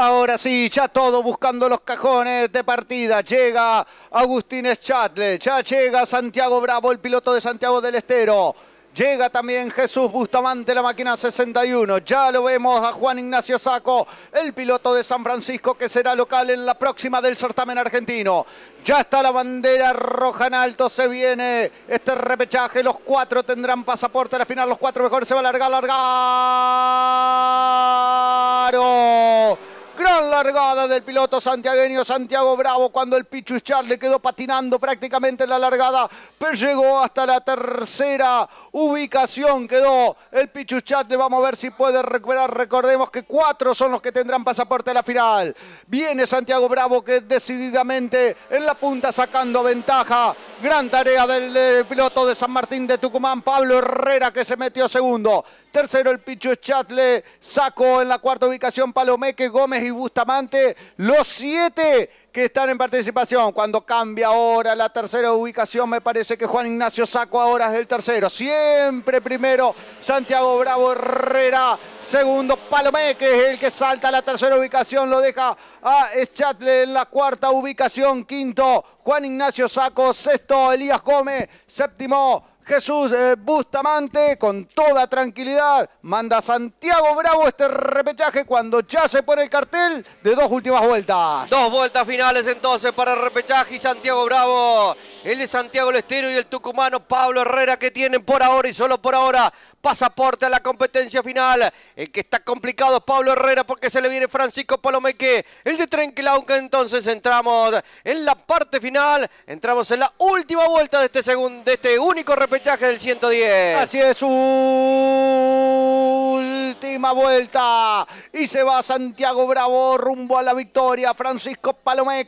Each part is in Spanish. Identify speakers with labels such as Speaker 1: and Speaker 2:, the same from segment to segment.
Speaker 1: Ahora sí, ya todo buscando los cajones de partida. Llega Agustín Chatle, ya llega Santiago Bravo, el piloto de Santiago del Estero. Llega también Jesús Bustamante, la máquina 61. Ya lo vemos a Juan Ignacio Saco, el piloto de San Francisco, que será local en la próxima del certamen argentino. Ya está la bandera roja en alto, se viene este repechaje. Los cuatro tendrán pasaporte a la final, los cuatro mejores se va a largar, largar largada del piloto santiagueño Santiago Bravo cuando el Pichuchat le quedó patinando prácticamente en la largada, pero llegó hasta la tercera ubicación, quedó el Pichuchat le vamos a ver si puede recuperar, recordemos que cuatro son los que tendrán pasaporte a la final. Viene Santiago Bravo que decididamente en la punta sacando ventaja. Gran tarea del, piloto de San Martín de Tucumán, Pablo Herrera, que se metió a segundo. Tercero el Pichu Chatle, Saco en la cuarta ubicación, Palomeque, Gómez y Bustamante. Los siete que están en participación. Cuando cambia ahora la tercera ubicación, me parece que Juan Ignacio Saco ahora es el tercero. Siempre primero Santiago Bravo Herrera. Segundo Palomé, que es el que salta a la tercera ubicación. Lo deja a Schatle en la cuarta ubicación. Quinto Juan Ignacio Saco. Sexto Elías Gómez. Séptimo Jesús eh, Bustamante con toda tranquilidad manda a Santiago Bravo este repechaje cuando ya se pone el cartel de dos últimas vueltas.
Speaker 2: Dos vueltas finales entonces para el repechaje y Santiago Bravo el de Santiago Lestero y el tucumano Pablo Herrera que tienen por ahora y solo por ahora pasaporte a la competencia final. El que está complicado Pablo Herrera porque se le viene Francisco Palomeque, el de Aunque Entonces entramos en la parte final, entramos en la última vuelta de este, segundo, de este único repechaje del 110. Así es, un
Speaker 1: vuelta. Y se va Santiago Bravo rumbo a la victoria. Francisco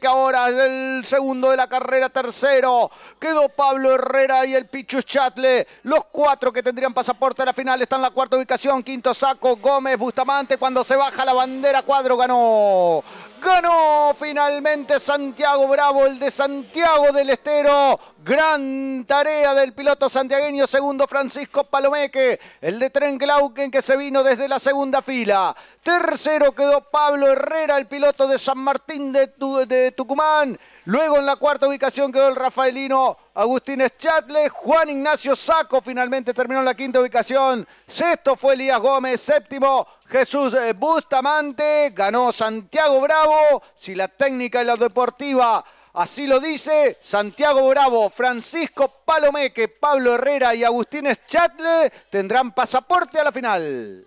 Speaker 1: que ahora el segundo de la carrera, tercero. Quedó Pablo Herrera y el Pichu Chatle. Los cuatro que tendrían pasaporte a la final están en la cuarta ubicación. Quinto saco Gómez Bustamante. Cuando se baja la bandera cuadro ganó Ganó finalmente Santiago Bravo, el de Santiago del Estero. Gran tarea del piloto santiagueño, segundo Francisco Palomeque, el de Tren Glauken que se vino desde la segunda fila. Tercero quedó Pablo Herrera, el piloto de San Martín de, de Tucumán. Luego en la cuarta ubicación quedó el Rafaelino Agustín Chatle, Juan Ignacio Saco finalmente terminó en la quinta ubicación. Sexto fue Elías Gómez, séptimo Jesús eh, Bustamante, ganó Santiago Bravo. Si la técnica y la deportiva así lo dice, Santiago Bravo, Francisco Palomeque, Pablo Herrera y Agustín Chatle tendrán pasaporte a la final.